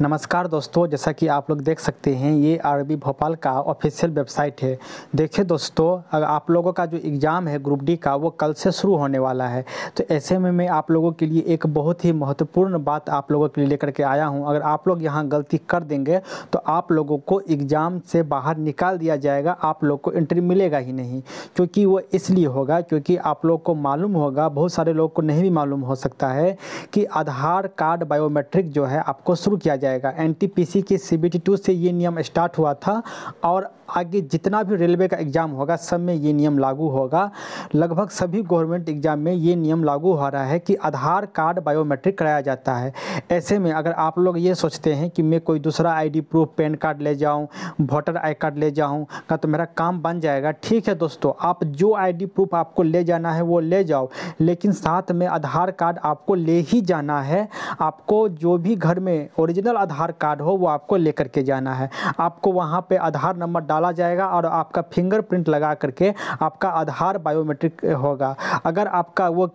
नमस्कार दोस्तों जैसा कि आप लोग देख सकते हैं ये आरबी भोपाल का ऑफिशियल वेबसाइट है देखिए दोस्तों अगर आप लोगों का जो एग्ज़ाम है ग्रुप डी का वो कल से शुरू होने वाला है तो ऐसे में मैं आप लोगों के लिए एक बहुत ही महत्वपूर्ण बात आप लोगों के लिए लेकर के आया हूँ अगर आप लोग यहाँ गलती कर देंगे तो आप लोगों को एग्ज़ाम से बाहर निकाल दिया जाएगा आप लोग को एंट्री मिलेगा ही नहीं क्योंकि वो इसलिए होगा क्योंकि आप लोग को मालूम होगा बहुत सारे लोग को नहीं भी मालूम हो सकता है कि आधार कार्ड बायोमेट्रिक जो है आपको शुरू किया जाएगा एनटीपीसी के सीबीटी टू से ये नियम स्टार्ट हुआ था और आगे जितना भी रेलवे का एग्ज़ाम होगा सब में ये नियम लागू होगा लगभग सभी गवर्नमेंट एग्ज़ाम में ये नियम लागू हो रहा है कि आधार कार्ड बायोमेट्रिक कराया जाता है ऐसे में अगर आप लोग ये सोचते हैं कि मैं कोई दूसरा आईडी प्रूफ पैन कार्ड ले जाऊँ वोटर आई कार्ड ले जाऊँ का तो मेरा काम बन जाएगा ठीक है दोस्तों आप जो आई प्रूफ आपको ले जाना है वो ले जाओ लेकिन साथ में आधार कार्ड आपको ले ही जाना है आपको जो भी घर में ओरिजिनल ओरिजिनल आधार कार्ड हो वो आपको लेकर के जाना है आपको वहाँ पे आधार नंबर डाला जाएगा और आपका फिंगरप्रिंट लगा करके आपका आधार बायोमेट्रिक होगा अगर आपका वो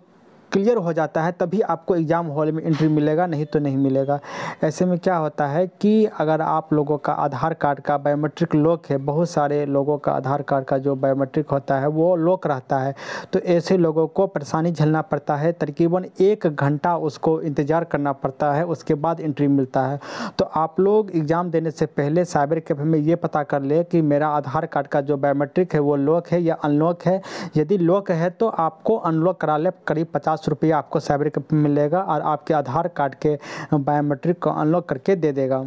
क्लियर हो जाता है तभी आपको एग्ज़ाम हॉल में एंट्री मिलेगा नहीं तो नहीं मिलेगा ऐसे में क्या होता है कि अगर आप लोगों का आधार कार्ड का बायोमेट्रिक लॉक है बहुत सारे लोगों का आधार कार्ड का जो बायोमेट्रिक होता है वो लॉक रहता है तो ऐसे लोगों को परेशानी झेलना पड़ता है तकरीबन एक घंटा उसको इंतज़ार करना पड़ता है उसके बाद एंट्री मिलता है तो आप लोग एग्ज़ाम देने से पहले साइबर कैफे में ये पता कर ले कि मेरा आधार कार्ड का जो बायोमेट्रिक है वो लॉक है या अनलॉक है यदि लॉक है तो आपको अनलॉक करा ले करीब पचास पचास रुपया आपको साइबर कैफे में मिलेगा और आपके आधार कार्ड के बायोमेट्रिक को अनलॉक करके दे देगा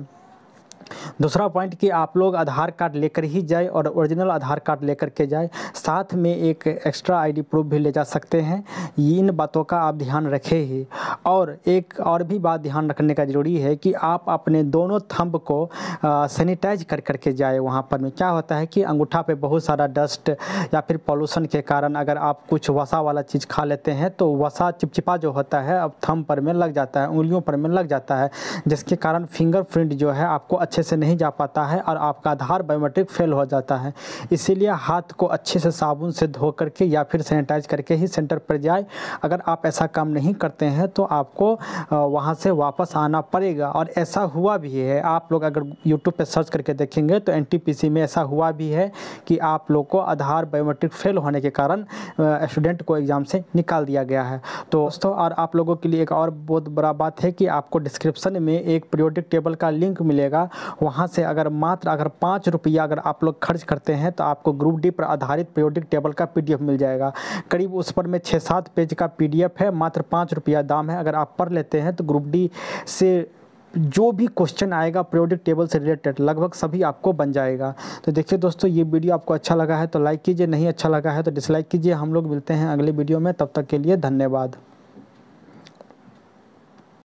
दूसरा पॉइंट कि आप लोग आधार कार्ड लेकर ही जाए और ओरिजिनल आधार कार्ड लेकर के जाए साथ में एक एक्स्ट्रा आईडी प्रूफ भी ले जा सकते हैं इन बातों का आप ध्यान रखें ही और एक और भी बात ध्यान रखने का ज़रूरी है कि आप अपने दोनों थंब को सैनिटाइज कर करके जाए वहाँ पर में क्या होता है कि अंगूठा पे बहुत सारा डस्ट या फिर पॉल्यूशन के कारण अगर आप कुछ वसा वाला चीज़ खा लेते हैं तो वसा चिपचिपा जो होता है अब थम पर में लग जाता है उंगलियों पर में लग जाता है जिसके कारण फिंगरप्रिंट जो है आपको अच्छे से नहीं जा पाता है और आपका आधार बायोमेट्रिक फेल हो जाता है इसीलिए हाथ को अच्छे से साबुन से धो करके या फिर सैनिटाइज करके ही सेंटर पर जाए अगर आप ऐसा काम नहीं करते हैं तो तो आपको वहाँ से वापस आना पड़ेगा और ऐसा हुआ भी है आप लोग अगर यूट्यूब पे सर्च करके देखेंगे तो एन में ऐसा हुआ भी है कि आप लोग को आधार बायोमेट्रिक फेल होने के कारण स्टूडेंट को एग्ज़ाम से निकाल दिया गया है तो दोस्तों और आप लोगों के लिए एक और बहुत बड़ा बात है कि आपको डिस्क्रिप्शन में एक प्रियोडिक टेबल का लिंक मिलेगा वहाँ से अगर मात्र अगर पाँच रुपया अगर आप लोग खर्च करते हैं तो आपको ग्रुप डी पर आधारित प्रियोडिक टेबल का पी मिल जाएगा करीब उस पर में छः सात पेज का पी है मात्र पाँच रुपया दाम है है अगर आप पढ़ लेते हैं तो ग्रुप डी से जो भी क्वेश्चन आएगा प्रियोडिक टेबल से रिलेटेड लगभग सभी आपको बन जाएगा तो देखिए दोस्तों ये वीडियो आपको अच्छा लगा है तो लाइक कीजिए नहीं अच्छा लगा है तो डिसलाइक कीजिए हम लोग मिलते हैं अगले वीडियो में तब तक के लिए धन्यवाद